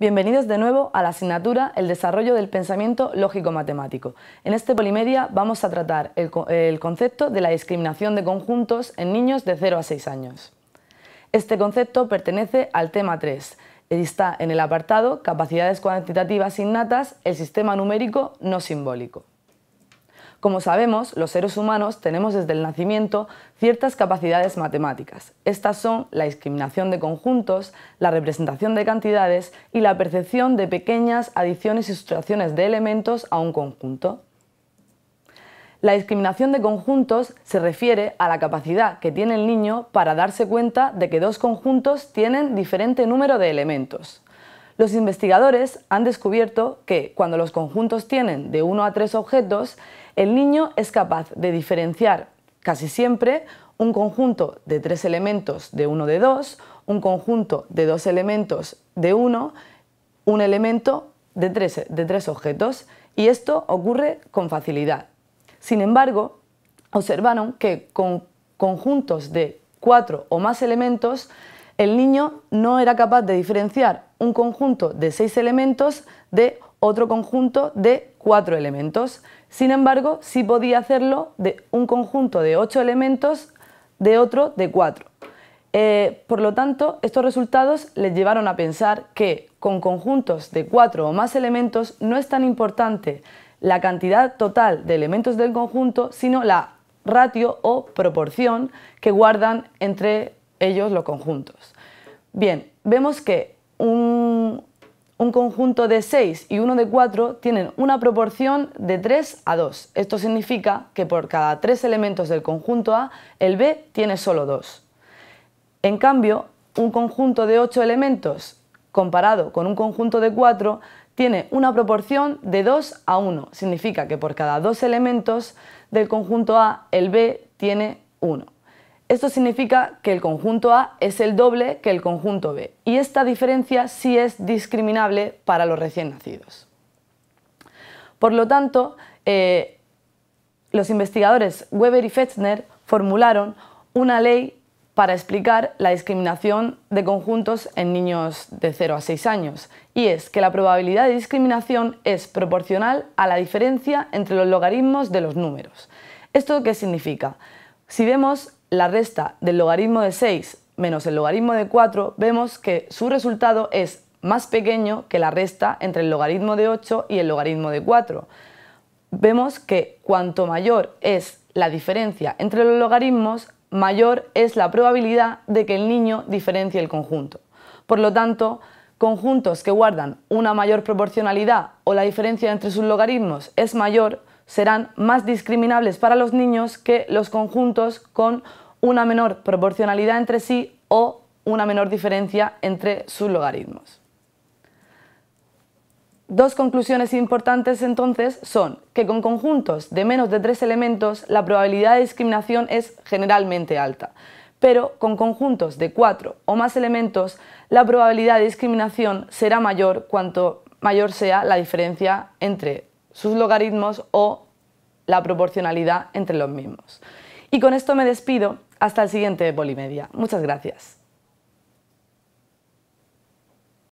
Bienvenidos de nuevo a la asignatura El desarrollo del pensamiento lógico-matemático. En este Polimedia vamos a tratar el, concepto de la discriminación de conjuntos en niños de 0 a 6 años. Este concepto pertenece al tema 3. y Está en el apartado Capacidades cuantitativas innatas, el sistema numérico no simbólico. Como sabemos, los seres humanos tenemos desde el nacimiento ciertas capacidades matemáticas. Estas son la discriminación de conjuntos, la representación de cantidades y la percepción de pequeñas adiciones y sustracciones de elementos a un conjunto. La discriminación de conjuntos se refiere a la capacidad que tiene el niño para darse cuenta de que dos conjuntos tienen diferente número de elementos. Los investigadores han descubierto que cuando los conjuntos tienen de uno a tres objetos, el niño es capaz de diferenciar casi siempre un conjunto de tres elementos de uno de dos, un conjunto de dos elementos de uno, un elemento de tres, de objetos, y esto ocurre con facilidad. Sin embargo, observaron que con conjuntos de cuatro o más elementos, el niño no era capaz de diferenciar un conjunto de seis elementos de otro conjunto de cuatro elementos. Sin embargo, sí podía hacerlo de un conjunto de ocho elementos de otro de cuatro. Eh, por lo tanto, estos resultados les llevaron a pensar que con conjuntos de cuatro o más elementos no es tan importante la cantidad total de elementos del conjunto, sino la ratio o proporción que guardan entre ellos los conjuntos. Bien, vemos que un, conjunto de 6 y uno de 4 tienen una proporción de 3 a 2. Esto significa que por cada 3 elementos del conjunto A, el B tiene solo 2. En cambio, un conjunto de 8 elementos comparado con un conjunto de 4 tiene una proporción de 2 a 1. Significa que por cada 2 elementos del conjunto A, el B tiene 1. Esto significa que el conjunto A es el doble que el conjunto B y esta diferencia sí es discriminable para los recién nacidos. Por lo tanto, eh, los investigadores Weber y Fechner formularon una ley para explicar la discriminación de conjuntos en niños de 0 a 6 años, y es que la probabilidad de discriminación es proporcional a la diferencia entre los logaritmos de los números. ¿Esto qué significa? Si vemos la resta del logaritmo de 6 menos el logaritmo de 4, vemos que su resultado es más pequeño que la resta entre el logaritmo de 8 y el logaritmo de 4. Vemos que cuanto mayor es la diferencia entre los logaritmos, mayor es la probabilidad de que el niño diferencie el conjunto. Por lo tanto, conjuntos que guardan una mayor proporcionalidad o la diferencia entre sus logaritmos es mayor, serán más discriminables para los niños que los conjuntos con una menor proporcionalidad entre sí o una menor diferencia entre sus logaritmos. Dos conclusiones importantes entonces son que con conjuntos de menos de tres elementos la probabilidad de discriminación es generalmente alta, pero con conjuntos de cuatro o más elementos la probabilidad de discriminación será mayor cuanto mayor sea la diferencia entre sus logaritmos o la proporcionalidad entre los mismos. Y con esto me despido hasta el siguiente Polimedia. Muchas gracias.